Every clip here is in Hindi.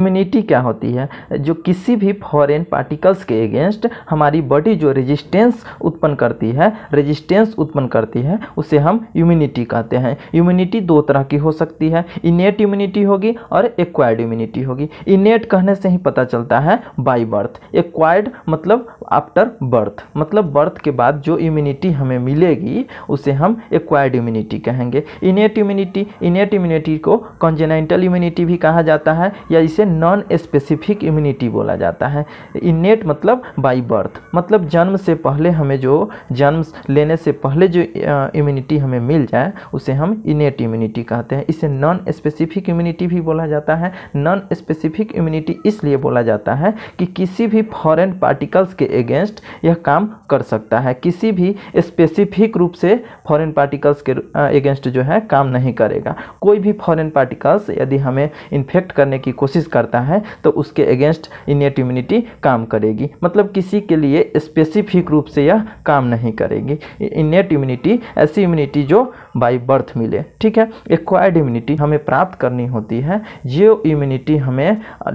इम्यूनिटी क्या होती है जो किसी भी फॉरेन पार्टिकल्स के अगेंस्ट हमारी बॉडी जो रेजिस्टेंस उत्पन्न करती है रेजिस्टेंस उत्पन्न करती है उसे हम इम्यूनिटी कहते हैं इम्यूनिटी दो तरह की हो सकती है इनेट इम्यूनिटी होगी और एक्वायर्ड इम्यूनिटी होगी इनेट कहने से ही पता चलता है बाई बर्थ एक्वायर्ड मतलब आफ्टर बर्थ मतलब बर्थ के बाद जो इम्यूनिटी हमें मिलेगी उसे हम एक्वायर्ड इम्यूनिटी कहेंगे इनेट इम्यूनिटी इनेट इम्यूनिटी को कॉन्जेनाइटल इम्यूनिटी भी कहा जाता है या इसे नॉन स्पेसिफिक इम्यूनिटी बोला जाता है इनेट मतलब बाई बर्थ मतलब जन्म से पहले हमें जो जन्म लेने से पहले जो इम्यूनिटी हमें मिल जाए उसे हम इनेट इम्यूनिटी कहते हैं इसे नॉन स्पेसिफिक इम्यूनिटी भी बोला जाता है नॉन स्पेसिफिक इम्यूनिटी इसलिए बोला जाता है कि किसी भी फॉरेन पार्टिकल्स के अगेंस्ट यह काम कर सकता है किसी भी स्पेसिफिक रूप से फॉरेन पार्टिकल्स के अगेंस्ट जो है काम नहीं करेगा कोई भी फॉरेन पार्टिकल्स यदि हमें इन्फेक्ट करने की कोशिश करता है तो उसके अगेंस्ट इनियट इम्यूनिटी काम करेगी मतलब किसी के लिए स्पेसिफिक रूप से यह काम नहीं करेगी इनियट इम्यूनिटी ऐसी इम्यूनिटी जो बाई बर्थ मिले ठीक है एक्वायर्ड इम्यूनिटी हमें प्राप्त करनी होती है जो इम्यूनिटी हमें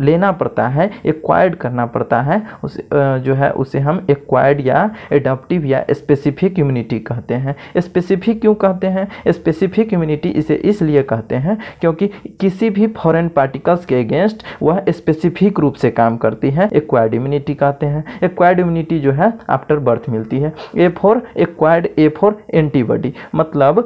लेना पड़ता है एक्वायर्ड करना पड़ता है उस जो है उस जिसे हम एक्वायर्ड या एडोप्टिव या स्पेसिफिक इम्यूनिटी कहते हैं स्पेसिफिक क्यों कहते हैं स्पेसिफिक इम्यूनिटी इसे इसलिए कहते हैं क्योंकि किसी भी फॉरेन पार्टिकल्स के अगेंस्ट वह स्पेसिफिक रूप से काम करती है एक्वायर्ड इम्यूनिटी कहते हैं एक्वायर्ड इम्यूनिटी जो है आफ्टर बर्थ मिलती है A for acquired A for antibody मतलब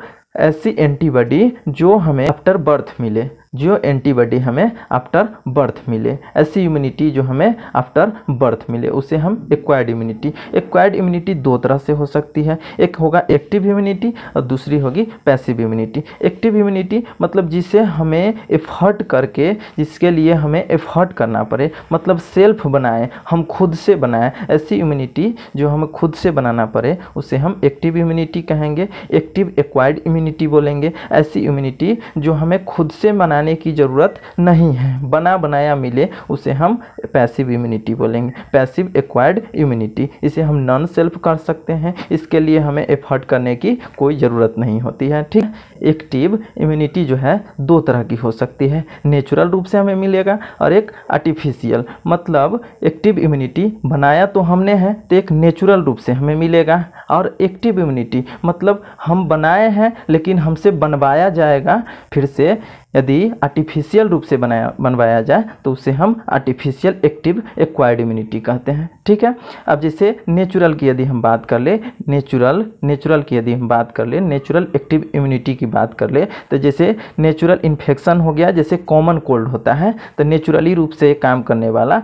ऐसी एंटीबॉडी जो हमें आफ्टर बर्थ मिले जो एंटीबॉडी हमें आफ्टर बर्थ मिले ऐसी इम्यूनिटी जो हमें आफ्टर बर्थ मिले उसे हम एक्वायर्ड इम्यूनिटी एक्वायर्ड इम्यूनिटी दो तरह से हो सकती है एक होगा एक्टिव इम्यूनिटी और दूसरी होगी पैसिव इम्यूनिटी एक्टिव इम्यूनिटी मतलब जिसे हमें एफर्ट करके जिसके लिए हमें एफर्ट करना पड़े मतलब सेल्फ बनाएं हम खुद से बनाएं ऐसी इम्यूनिटी जो हमें खुद से बनाना पड़े उसे हम एक्टिव इम्यूनिटी कहेंगे एक्टिव एक्वायर्ड इम्यूनिटी बोलेंगे ऐसी इम्यूनिटी जो हमें खुद से बनाए बनाने की ज़रूरत नहीं है बना बनाया मिले उसे हम पैसिव इम्यूनिटी बोलेंगे पैसिव एक्वायर्ड इम्यूनिटी इसे हम नॉन सेल्फ कर सकते हैं इसके लिए हमें एफर्ट करने की कोई ज़रूरत नहीं होती है ठीक एक्टिव इम्यूनिटी जो है दो तरह की हो सकती है नेचुरल रूप से हमें मिलेगा और एक आर्टिफिशियल मतलब एक्टिव इम्यूनिटी बनाया तो हमने है तो एक नेचुरल रूप से हमें मिलेगा और एक्टिव इम्यूनिटी मतलब हम बनाए हैं लेकिन हमसे बनवाया जाएगा फिर से यदि आर्टिफिशियल रूप से बनाया बनवाया जाए तो उसे हम आर्टिफिशियल एक्टिव एक्वायर्ड इम्यूनिटी कहते हैं ठीक है अब जैसे नेचुरल की यदि हम बात कर ले नेचुरल नेचुरल की यदि हम बात कर ले नेचुरल एक्टिव इम्यूनिटी की बात कर ले तो जैसे नेचुरल इन्फेक्शन हो गया जैसे कॉमन कोल्ड होता है तो नेचुरली रूप से काम करने वाला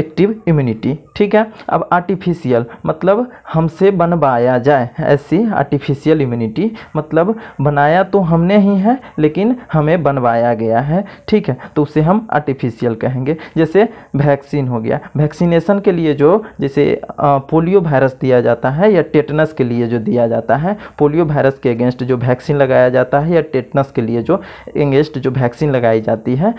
एक्टिव इम्यूनिटी ठीक है अब आर्टिफिशियल मतलब हमसे बनवाया जाए ऐसी आर्टिफिशियल इम्यूनिटी मतलब बनाया तो हमने ही है लेकिन हमें बनवाया गया है ठीक है तो उसे हम आर्टिफिशियल कहेंगे जैसे वैक्सीन हो गया वैक्सीनेशन के लिए जो जैसे पोलियो वायरस दिया जाता है या टेटनस के लिए जो दिया जाता है पोलियो वायरस के अगेंस्ट जो वैक्सीन लगाया जाता है या टेटनस के लिए जो अगेंस्ट जो वैक्सीन लगाई जाती है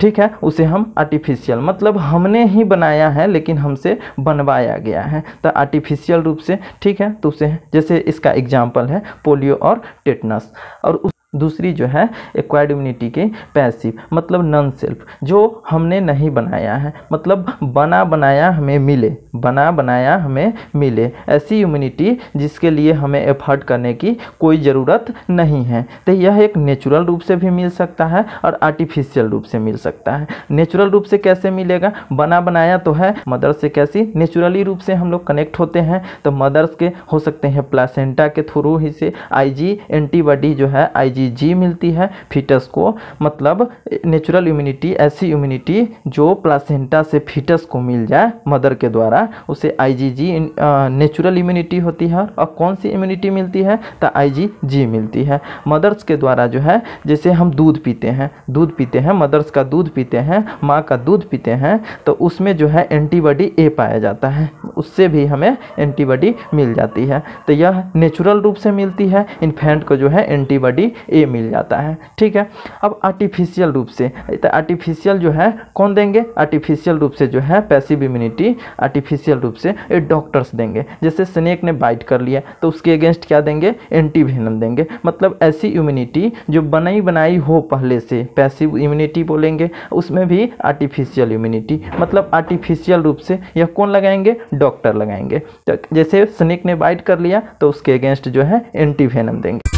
ठीक है उसे हम आर्टिफिशियल मतलब हमने ही बनाया है लेकिन हमसे बनवाया गया है तो आर्टिफिशियल रूप से ठीक है तो उसे जैसे इसका एग्जाम्पल है पोलियो और टेटनस और उस दूसरी जो है एक्वायर्ड इम्यूनिटी के पैसिव मतलब नॉन सेल्फ जो हमने नहीं बनाया है मतलब बना बनाया हमें मिले बना बनाया हमें मिले ऐसी इम्यूनिटी जिसके लिए हमें एफर्ट करने की कोई ज़रूरत नहीं है तो यह एक नेचुरल रूप से भी मिल सकता है और आर्टिफिशियल रूप से मिल सकता है नेचुरल रूप से कैसे मिलेगा बना बनाया तो है मदर से कैसी नेचुरली रूप से हम लोग कनेक्ट होते हैं तो मदर्स के हो सकते हैं प्लासेंटा के थ्रू ही से आई एंटीबॉडी जो है आई जी मिलती है फीटस को मतलब नेचुरल इम्यूनिटी ऐसी इम्यूनिटी जो प्लासेंटा से फीटस को मिल जाए मदर के द्वारा उसे आईजीजी नेचुरल इम्यूनिटी होती है और कौन सी इम्यूनिटी मिलती है तो आईजीजी मिलती है मदर्स के द्वारा जो है जैसे हम दूध पीते हैं दूध पीते हैं मदर्स का दूध पीते हैं माँ का दूध पीते हैं तो उसमें जो है एंटीबॉडी ए पाया जाता है उससे भी हमें एंटीबॉडी मिल जाती है तो यह नेचुरल रूप से मिलती है इन्फेंट को जो है एंटीबॉडी ए मिल जाता है ठीक है अब आर्टिफिशियल रूप से आर्टिफिशियल तो जो है कौन देंगे आर्टिफिशियल रूप से जो है पैसिव इम्यूनिटी आर्टिफिशियल रूप से ये डॉक्टर्स देंगे जैसे स्नेक ने बाइट कर लिया तो उसके अगेंस्ट क्या देंगे एंटीवेनम देंगे मतलब ऐसी इम्यूनिटी जो बनाई बनाई हो पहले से पैसिव इम्यूनिटी बोलेंगे उसमें भी आर्टिफिशियल इम्यूनिटी मतलब आर्टिफिशियल रूप से यह कौन लगाएंगे डॉक्टर लगाएंगे तो जैसे स्नेक ने बाइट कर लिया तो उसके अगेंस्ट जो है एंटीवेनम देंगे